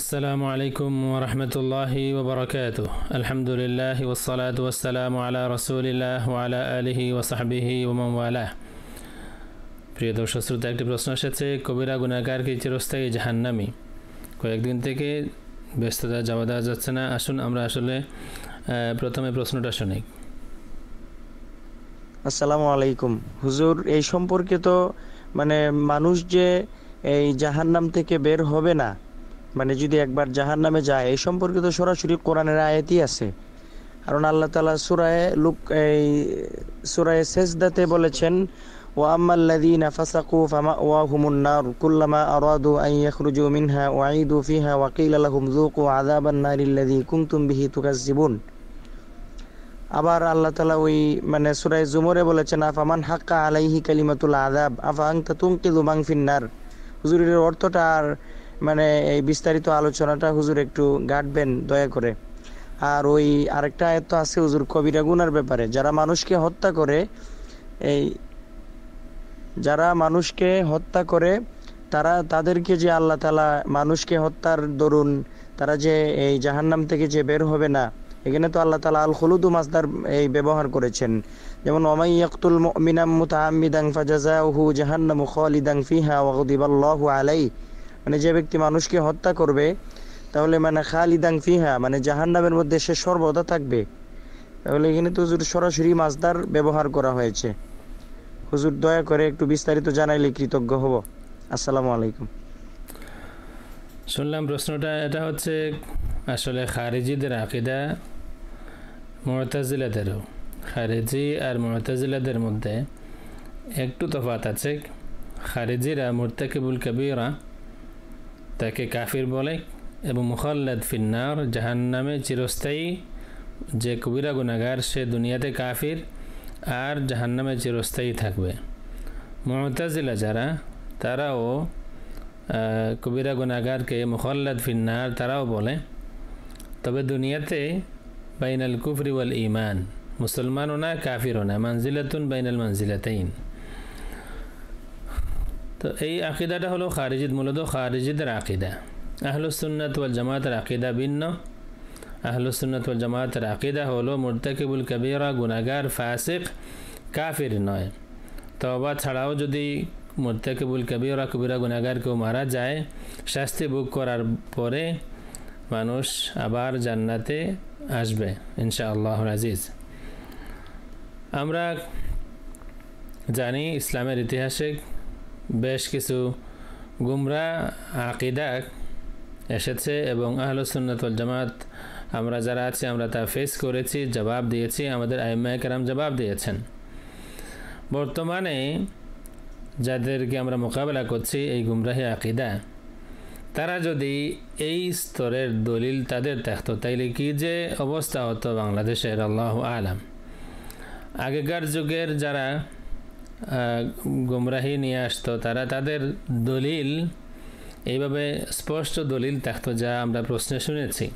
আসসালামু আলাইকুম ওরহমতুল্লাহি ওবরকাত আলহামদুলিল্লাহ ওসলাত ওসালাম আলা রসুলিল্লাহ ওয়ালা আলহি ওসাহাবিহি ওমালা প্রিয় দর্শক শ্রোতা একটি প্রশ্ন এসেছে কবিরা গুণাকার কি চিরস্থায়ী জাহান্নামি কয়েকদিন থেকে ব্যস্ততা যাওয়া দেওয়া যাচ্ছে না আসুন আমরা আসলে প্রথমে প্রশ্নটা শুনি আসসালামু আলাইকুম হুজুর এই সম্পর্কে তো মানে মানুষ যে এই জাহান্নাম থেকে বের হবে না মানে যদি একবার জাহান নামে যায় এই তো সরাসরি কোরআনের আয়াতই আছে কারণ আল্লাহ তালা সুরায় লুক এই সুরায় শেষদাতে বলেছেন وأما الذين فسقوا فمأواهم النار كلما أرادوا أن يخرجوا منها أعيدوا فيها وقيل لهم আবার আল্লাহ তালা ওই মানে সুরায় জুমরে বলেছেন আফামান হাক্কা আলাইহি কালিমাতুল আদাব আফা আংতা তুমকিদু মাংফিন্নার হুজুরের অর্থটা আর মানে এই বিস্তারিত আলোচনাটা হুজুর একটু গাঁটবেন দয়া করে আর ওই আরেকটা আয়ত্ত আছে হুজুর কবিরা গুনার ব্যাপারে যারা মানুষকে হত্যা করে এই যারা মানুষকে হত্যা করে তারা তাদেরকে যে আল্লাহ তালা মানুষকে হত্যার দরুন তারা যে এই জাহান্নাম থেকে যে বের হবে না এখানে তো আল্লাহ তালা আল হলুদু মাসদার এই ব্যবহার করেছেন যেমন ওমাই ইয়াকতুল মিনাম মুতাহামিদাং ফাজাজাহু জাহান্নামু খালিদাং ফিহা ওয়াগদিবাল্লাহু আলাইহি মানে যে ব্যক্তি মানুষকে হত্যা করবে তাহলে মানে খালিদাং ফিহা মানে জাহান্নামের মধ্যে সে সর্বদা থাকবে তাহলে এখানে তো হুজুর সরাসরি মাছদার ব্যবহার করা হয়েছে হুজুর দয়া করে একটু বিস্তারিত জানাইলে কৃতজ্ঞ হব আসসালামু আলাইকুম শুনলাম প্রশ্নটা এটা হচ্ছে আসলে খারিজিদের আকিদা মোরতাজিলাদেরও খারিজি আর মোরতাজিলাদের মধ্যে একটু তফাত আছে খারিজিরা মোরতাকিবুল কাবিরা তাকে কাফির বলে এবং মুখাল্লাদ ফিন্নার জাহান্নামে চিরস্থায়ী যে কবিরা গুণাগার সে দুনিয়াতে কাফির আর জাহান্নামে চিরস্থায়ী থাকবে মমতাজিলা যারা তারাও কবিরা গুণাগারকে মুখাল্লাদ ফিন্নার তারাও বলে তবে দুনিয়াতে বাইনাল কুফরি ওয়াল ইমান মুসলমানও না কাফিরও না মানজিলাতুন বাইনাল মানজিলাতাইন তো এই আকিদাটা হলো খারিজিদ মূলত খারিজিদের আকিদা আহলুসুন্নাত ওয়াল জামাতের আকিদা ভিন্ন আহলুসুন্নাত ওয়াল জামাতের আকিদা হলো মুরতাকিবুল কবিরা গুনাগার ফাসিক কাফির নয় তবা ছাড়াও যদি মুরতাকিবুল কবিরা কবিরা গুনাগার কেউ মারা যায় শাস্তি ভোগ করার পরে মানুষ আবার জান্নাতে আসবে ইনশাআল্লাহ আজিজ আমরা জানি ইসলামের ইতিহাসে বেশ কিছু গুমরা আকিদা এসেছে এবং আহলসুন্নতল জামাত আমরা যারা আছি আমরা তা ফেস করেছি জবাব দিয়েছি আমাদের আইম্মায় কেরাম জবাব দিয়েছেন বর্তমানে যাদেরকে আমরা মোকাবেলা করছি এই গুমরাহি আকিদা তারা যদি এই স্তরের দলিল তাদের দেখত তাইলে কি যে অবস্থা হতো বাংলাদেশের আল্লাহ আলাম আগেকার যুগের যারা গুমরাহি নিয়ে আসতো তারা তাদের দলিল এইভাবে স্পষ্ট দলিল থাকতো যা আমরা প্রশ্নে শুনেছি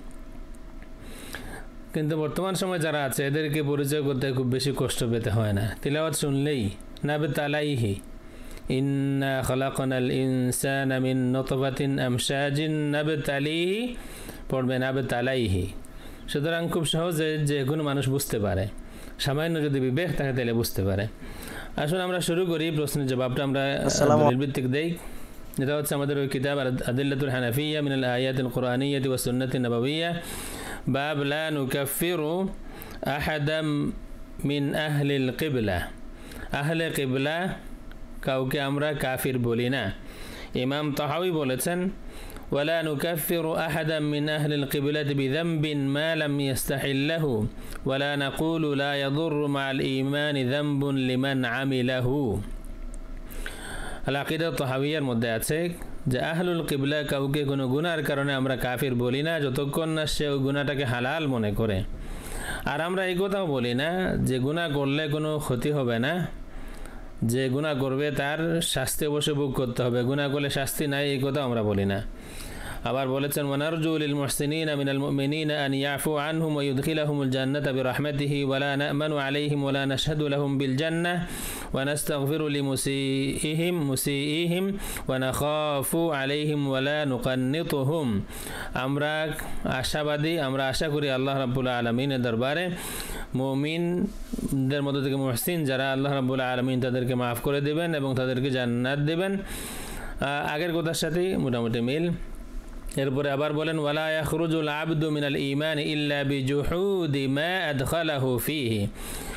কিন্তু বর্তমান সময় যারা আছে এদেরকে পরিচয় করতে খুব বেশি কষ্ট পেতে হয় না তিলাওয়াত শুনলেই না বে তালাইহি ইন্না খলাকনাল ইনসান আমিন নতবাতিন আমসাজিন না বে তালিহি পড়বে না বে তালাইহি সুতরাং খুব সহজে যে কোনো মানুষ বুঝতে পারে সামান্য যদি বিবেক থাকে তাহলে বুঝতে পারে আসুন আমরা শুরু করি প্রশ্নের জবাবটা আমরা ভিত্তিক দেই যেটা হচ্ছে আমাদের ওই কিতাব আদিল্লাতুল হানাফিয়া মিনাল আয়াতিল কোরআনিয়া ওয়া সুন্নাতিন নবাবিয়া বাব লা নুকাফিরু আহাদাম মিন আহলিল কিবলা আহলে কিবলা কাউকে আমরা কাফির বলি না ইমাম তাহাবি বলেছেন ولا نكفر أحدا من أهل القبلة بذنب ما لم يستحله ولا نقول لا يضر مع الإيمان ذنب لمن عمله العقيدة الطحوية মধ্যে আছে যে আহলুল কিবলা কাউকে কোনো গুনার কারণে আমরা কাফির বলি না যতক্ষণ না সে ওই গুণাটাকে হালাল মনে করে আর আমরা এই কথাও বলি না যে গুণা করলে কোনো ক্ষতি হবে না যে গুণা করবে তার শাস্তি অবশ্য ভোগ করতে হবে গুণা করলে শাস্তি নাই এই কথাও আমরা বলি না আবার বলেছেন ওয়ানারজু লিল মুহসিনিনা মিনাল মুমিনিনা আন ইয়াফু আনহুম ওয়া ইউদখিলাহুমুল জান্নাতা বিরাহমাতিহি ওয়া লা না'মানু আলাইহিম ওয়া লা নাশহাদু লাহুম বিল জান্নাহ ওয়া নাস্তাগফিরু লিমুসিইহিম মুসিইহিম ওয়া নাখাফু আলাইহিম ওয়া লা নুকান্নিতুহুম আমরা আশাবাদী আমরা আশা করি আল্লাহ রাব্বুল আলামিনের দরবারে মুমিন দের মধ্যে থেকে মুহসিন যারা আল্লাহ রাব্বুল আলামিন তাদেরকে maaf করে দিবেন এবং তাদেরকে জান্নাত দিবেন আগের কথার সাথে মোটামুটি মিল এরপরে আবার বলেন ওয়ালা ইয়াখরুজুল আবদু মিনাল ঈমান ইল্লা বিজুহুদি মা আদখালাহু ফিহি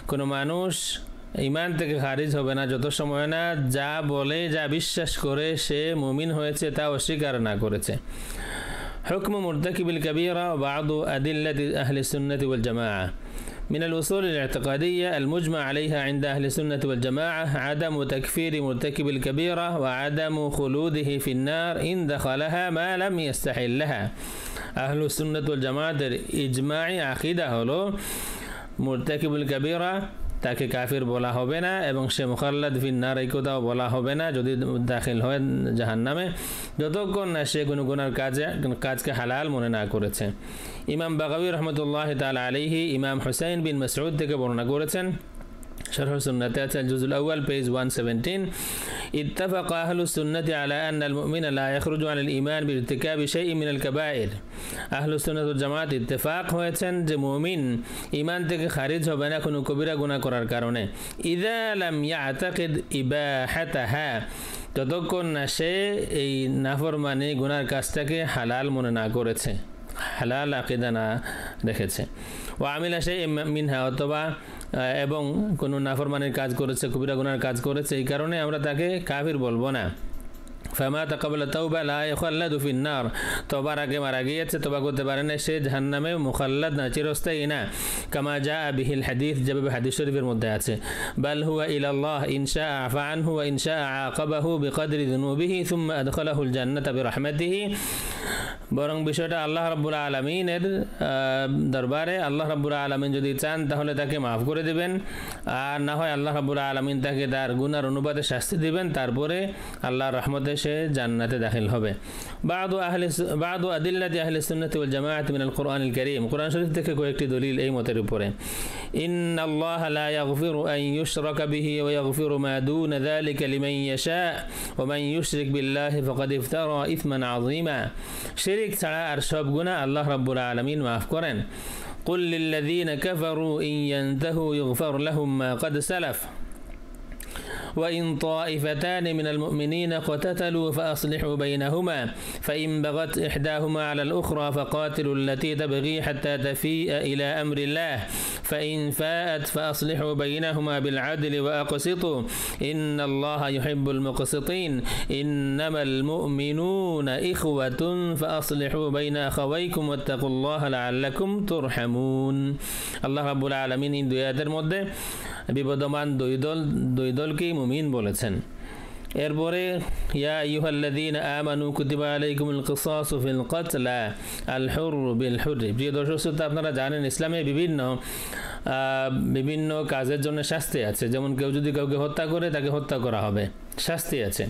কোন মানুষ ঈমান থেকে খারিজ হবে না যত সময় না যা বলে যা বিশ্বাস করে সে মুমিন হয়েছে তা অস্বীকার না করেছে হুকম মুর্তাকিবিল কাবীরা ওয়া বাদু আদিল্লাতি আহলি সুন্নাতি ওয়াল জামাআ من الأصول الاعتقادية المجمع عليها عند أهل السنة والجماعة عدم تكفير مرتكب الكبيرة وعدم خلوده في النار إن دخلها ما لم يستحلها أهل السنة والجماعة إجماعي عقيدة হলো মুরতাকিবুল তাকে কাফির বলা হবে না এবং সে মুখাল্লাদ ফিন্নার এই কোথাও বলা হবে না যদি দাখিল হয় জাহান নামে যতক্ষণ না সে কোনো গুনার কাজে কাজকে হালাল মনে না করেছে ইমাম বাগাবি রহমতুল্লাহ তাল আলিহি ইমাম হুসাইন বিন মসরুদ থেকে বর্ণনা করেছেন শরহ সুন্নাতে আছে জুজুল আউ্য়াল পেজ ওয়ান সেভেন্টিন اتفق أهل السنة على أن المؤمن لا يخرج عن الإيمان بارتكاب شيء من الكبائر أهل السنة والجماعة اتفاق হয়েছেন যে মুমিন ইমান থেকে খারিজ হবে না কোনো কবিরা গুণা করার কারণে ইদা লাম ইয়াতাকিদ ইবাহাতাহা ততক্ষণ না সে এই নাফরমানি গুনার কাজটাকে হালাল মনে না করেছে হালাল আকিদা না রেখেছে ও আমিলা সে মিনহা অথবা এবং কোনো নাফরমানের কাজ করেছে কবিরা গুনার কাজ করেছে এই কারণে আমরা তাকে কাফির বলবো না ফেমা তাকাবলা বেলা লা দুফিন নার তবার আগে মারা গিয়েছে তবা করতে পারে না সে নামে মুখাল্লাদ না চিরস্থায়ী না কামা যা বিহিল হাদিস যেভাবে হাদিস শরীফের মধ্যে আছে বাল হুয়া ইলাল্লাহ ইনশা আফান হুয়া ওয়া ইনশা আকাবাহু বিকদরি যুনুবিহি সুম্মা আদখালাহুল জান্নাতা বিরহমাতিহি বরং বিষয়টা আল্লাহ রাব্বুল আলমিনের দরবারে আল্লাহ রাব্বুল আলমিন যদি চান তাহলে তাকে মাফ করে দেবেন আর না হয় আল্লাহ রাব্বুল আলমিন তাকে তার গুনার অনুবাদে শাস্তি দিবেন তারপরে আল্লাহর রহমতে সে জান্নাতে দাখিল হবে বাদু আহলে বাদু আদিল্লাদি আহলে সুন্নতি জামায়াত মিনাল কোরআন করিম কোরআন শরীফ থেকে কয়েকটি দলিল এই মতের উপরে إن الله لا يغفر أن يشرك به ويغفر ما دون ذلك لمن يشاء ومن يشرك بالله فقد افترى إثما عظيما شرك ছাড়া আর সব الله رب العالمين আলামিন قل للذين كفروا إن ينتهوا يغفر لهم ما قد سلف وإن طائفتان من المؤمنين اقتتلوا فأصلحوا بينهما فإن بغت إحداهما على الأخرى فقاتلوا التي تبغي حتى تفيء إلى أمر الله فإن فاءت فأصلحوا بينهما بالعدل وأقسطوا إن الله يحب المقسطين إنما المؤمنون إخوة فأصلحوا بين أخويكم واتقوا الله لعلكم ترحمون الله رب العالمين إن دعاء مدة বিবদমান দুই দল দুই দলকেই মুমিন বলেছেন এরপরে ইয়া ইউহাল্লাদিন আমানু কুতিবা আলাইকুমুল কিসাসু ফিল কতলা আল হুররু বিল হুররি প্রিয় দর্শক শ্রোতা আপনারা জানেন ইসলামে বিভিন্ন বিভিন্ন কাজের জন্য শাস্তি আছে যেমন কেউ যদি কাউকে হত্যা করে তাকে হত্যা করা হবে শাস্তি আছে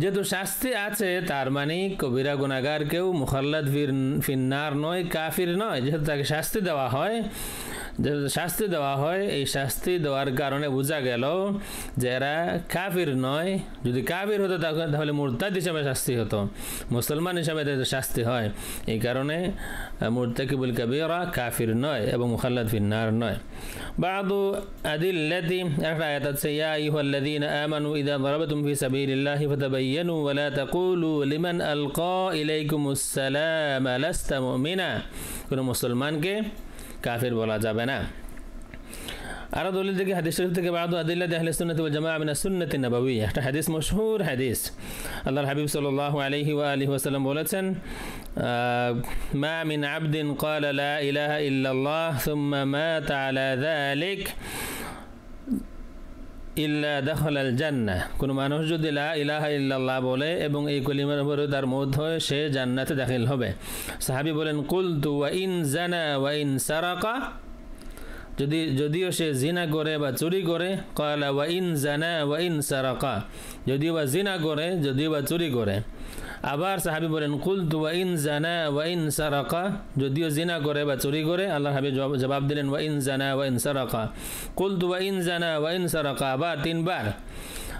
যেহেতু শাস্তি আছে তার মানে কবিরা গুণাগার কেউ মুখাল্লাদ ফির ফিন্নার নয় কাফির নয় যেহেতু তাকে শাস্তি দেওয়া হয় শাস্তি দেওয়া হয় এই শাস্তি দেওয়ার কারণে বোঝা গেল যে এরা কাফির নয় যদি কাফির হতো তাহলে মুরতাদ হিসাবে শাস্তি হতো মুসলমান হিসাবে তাদের শাস্তি হয় এই কারণে মুরতাকিবুল কাবিরা কাফির নয় এবং মুখাল্লাদ ফিন্নার নয় বাদু আদিল্লাদি একটা আয়াত আছে ইয়া আইয়ুহাল্লাযীনা আমানু ইদা দারাবাতুম ফি সাবিলিল্লাহি ফাতাবাইয়ানু ওয়া লা তাকুলু লিমান আলকা ইলাইকুমুস সালাম আলাস্তা মুমিনা কোনো মুসলমানকে كافر ولا جابنا أرى دليل ذلك حديث شريف ذلك بعض أدلة أهل السنة والجماعة من السنة النبوية حديث مشهور حديث الله الحبيب صلى الله عليه وآله وسلم قولة آه ما من عبد قال لا إله إلا الله ثم مات على ذلك ইল্লা দখল আল জান্না কোন মানুষ যদি লা ইলাহা ইল্লাল্লাহ বলে এবং এই কলিমার উপরে তার মত হয় সে জান্নাতে দাখিল হবে সাহাবি বলেন কুল তু ওয়া ইন জানা ওয়া ইন সারাকা যদি যদিও সে জিনা করে বা চুরি করে কয়লা ওয়া ইন জানা ওয়া ইন সারাকা যদিও বা জিনা করে যদিও বা চুরি করে আবার সাহাবি বলেন কুল ওয়াইন জানা ওয়াইন সারাকা যদিও জিনা করে বা চুরি করে আল্লাহ হাবি জবাব দিলেন ওয়াইন জানা ওয়াইন সারাকা কুল ওয়াইন জানা ওয়াইন সারাকা আবার তিনবার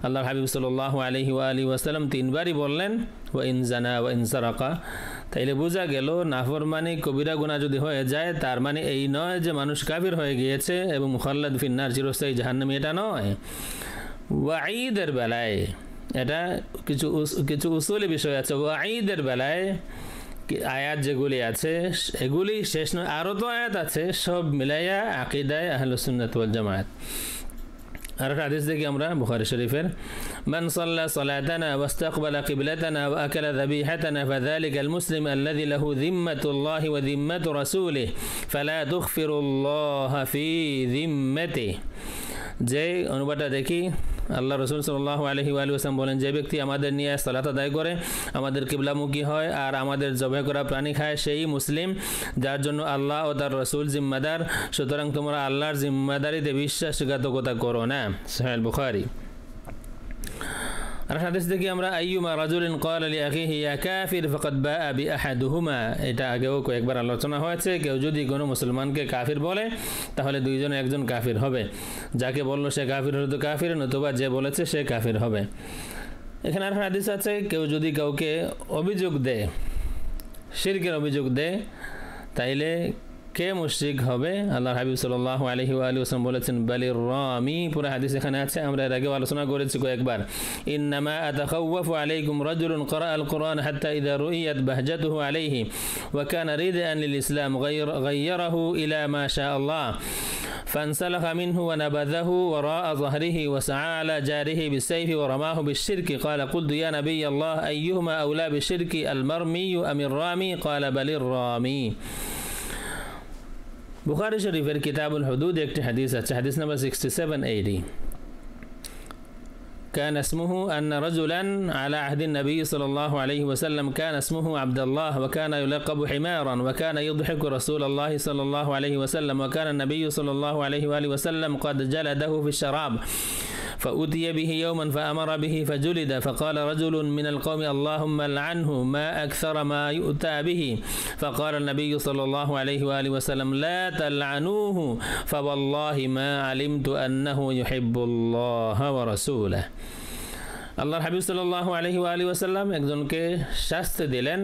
আল্লাহ হাবিব সাল্লাহ আলহি আলী ওয়াসালাম তিনবারই বললেন ওয়াইন জানা ওয়াইন সারাকা তাইলে বোঝা গেল মানে কবিরা গুণা যদি হয়ে যায় তার মানে এই নয় যে মানুষ কাবির হয়ে গিয়েছে এবং মুখাল্লাদ ফিন্নার চিরস্থায়ী জাহান্নামী এটা নয় ওয়াঈদের বেলায় هذا كذا أصولي بيشوي أصلاً وعيد البلاي آيات جعولي أصلاً إعولي شئشنا أرودو آيات أصلاً شعب ملايا عقيدة أهل السنة والجماعة أرك حديث ذكي أمرا بخاري شريف من صلى صلاتنا واستقبل قبلتنا وأكل ذبيحتنا فذلك المسلم الذي له ذمة الله وذمة رسوله فلا تغفر الله في ذمته جاي أنو بطا ذكي আল্লাহ রসুল সাল্লাহ আলহি আলুসলাম বলেন যে ব্যক্তি আমাদের নিয়ে সলাত আদায় করে আমাদের কিবলামুখী হয় আর আমাদের জবে করা প্রাণী খায় সেই মুসলিম যার জন্য আল্লাহ ও তার রসুল জিম্মাদার সুতরাং তোমরা আল্লাহর জিম্মাদারিতে বিশ্বাসঘাতকতা করো না সাহেল বুখারি আর হাদিস থেকে আমরা আইয়ুমা রাজুলিন কল আলী আখিহি ইয়া কাফির ফকত বা আবি আহাদুহুমা এটা আগেও কয়েকবার আলোচনা হয়েছে কেউ যদি কোনো মুসলমানকে কাফির বলে তাহলে দুইজনে একজন কাফির হবে যাকে বললো সে কাফির হলে তো কাফির নতুবা যে বলেছে সে কাফির হবে এখানে আর হাদিস আছে কেউ যদি কাউকে অভিযোগ দেয় শিরকের অভিযোগ দেয় তাইলে কে মুশরিক হবে আল্লাহর হাবিব সাল্লাল্লাহু আলাইহি ওয়া আলিহি ওয়াসাল্লাম বলেছেন বালির রামি পুরো হাদিস এখানে আছে আমরা এর আগেও আলোচনা করেছি কয়েকবার ইন্নামা আতাখাওয়াফু আলাইকুম রাজুলুন করা আল কুরআন হাত্তা ইযা রুইয়াত বাহজাতুহু আলাইহি ওয়া وكان ردعا للإسلام غير গায়রাহু ইলা মা شاء আল্লাহ فانسلخ منه ونبذه وراء ظهره وسعى على جاره بالسيف ورماه بالشرك قال قلت يا نبي الله أيهما أولى بالشرك المرمي أم الرامي قال بل الرامي بخاري شريف الكتاب الحدود একটি হাদিস حديث نمبر 67 AD كان اسمه أن رجلا على عهد النبي صلى الله عليه وسلم كان اسمه عبد الله وكان يلقب حمارا وكان يضحك رسول الله صلى الله عليه وسلم وكان النبي صلى الله عليه وآله وسلم قد جلده في الشراب فأتي به يوما فأمر به فجلد فقال رجل من القوم اللهم لعنه ما أكثر ما يؤتى به فقال النبي صلى الله عليه وآله وسلم لا تلعنوه فوالله ما علمت أنه يحب الله ورسوله আল্লাহর হাবিব সাল্লাহ আলহি আলী ওয়াসাল্লাম একজনকে শাস্তি দিলেন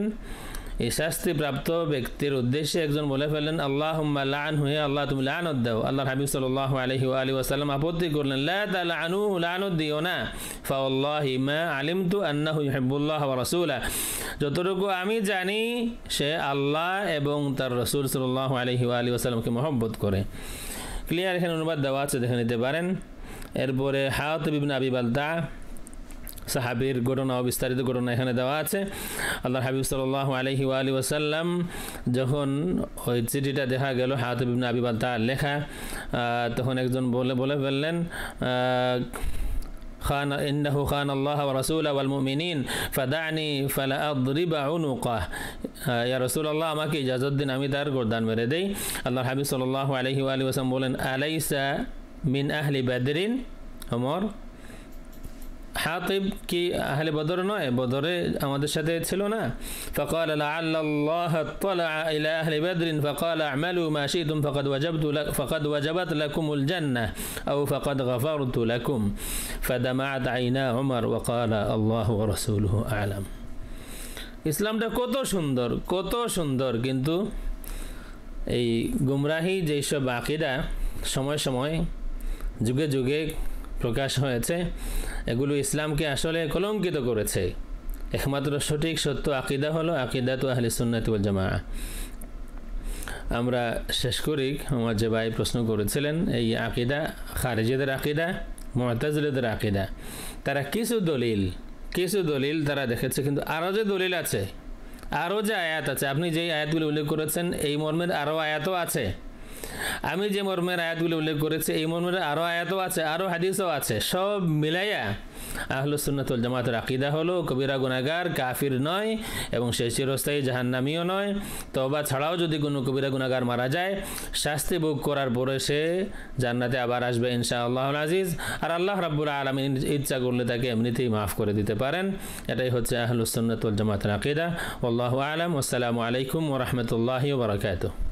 এই শাস্তিপ্রাপ্ত ব্যক্তির উদ্দেশ্যে একজন বলে ফেলেন আল্লাহ লান হুয়ে আল্লাহ তুমি লান দাও আল্লাহ হাবিব সাল্লাহ আলহি আলী আসাল্লাম আপত্তি করলেন লানু লান দিও না ফাউল্লাহ আলিম তু আন্নাহু হেবুল্লাহ রসুলা যতটুকু আমি জানি সে আল্লাহ এবং তার রসুল সাল্লাহ আলহি আলী আসাল্লামকে মহব্বত করে ক্লিয়ার এখানে অনুবাদ দেওয়া আছে দেখে নিতে পারেন এরপরে হায়াত বিবিন আবি সাহাবির ঘটনা বিস্তারিত ঘটনা এখানে দেওয়া আছে আল্লাহ হাবিব সাল্লাহ আলহি আলী ওসাল্লাম যখন ওই চিঠিটা দেখা গেল হাতব বিভিন্ন আবিবাল তার লেখা তখন একজন বলে বলে ফেললেন খান ইন্নাহু খান আল্লাহ রসুল আল মুমিনিন ফাদানি ফালা আদরিবা উনুকাহ ইয়া রসুল আল্লাহ আমাকে ইজাজত আমি তার গোরদান মেরে দেই আল্লাহ হাবিব সাল্লাহ আলহি আলী ওসাম বলেন আলাইসা মিন আহলি বাদরিন অমর حاطب كي أهل بدر نوع بدر আমাদের সাথে سلونا فقال لعل الله اطلع الى اهل بدر فقال اعملوا ما شئتم فقد وجبت لك فقد وجبت لكم الجنه او فقد غفرت لكم فدمعت عينا عمر وقال الله ورسوله اعلم ইসলামটা কত সুন্দর কত كنتو أي এই গুমরাহি যেসব আকিরা সময় সময় যুগে যুগে প্রকাশ হয়েছে এগুলো ইসলামকে আসলে কলঙ্কিত করেছে একমাত্র সঠিক সত্য আকিদা হলো আকিদা তো আহলি সুন্নাতুল জামা আমরা শেষ করি আমার যে ভাই প্রশ্ন করেছিলেন এই আকিদা খারিজিদের আকিদা মোহতাজদের আকিদা তারা কিছু দলিল কিছু দলিল তারা দেখেছে কিন্তু আরও যে দলিল আছে আরও যে আয়াত আছে আপনি যেই আয়াতগুলি উল্লেখ করেছেন এই মর্মের আরও আয়াতও আছে আমি যে মর্মের আয়াতগুলি উল্লেখ করেছি এই মর্মের আরও আয়াতও আছে আরও হাদিসও আছে সব মিলাইয়া সুন্নাতুল জামাতের আকিদা হলো কবিরা গুনাগার কাফির নয় এবং সে চিরস্থায়ী জাহান্নামিও নয় তবা ছাড়াও যদি কোনো কবিরা গুনাগার মারা যায় শাস্তি ভোগ করার পরে সে জান্নাতে আবার আসবে ইনশা আল্লাহ আজিজ আর আল্লাহ রাব্বুল আলমিন ইচ্ছা করলে তাকে এমনিতেই মাফ করে দিতে পারেন এটাই হচ্ছে আহলুসুন্নাতুল জামাতের আকিদা আল্লাহ আলম আসসালামু আলাইকুম ওরহমতুল্লাহ বারকাত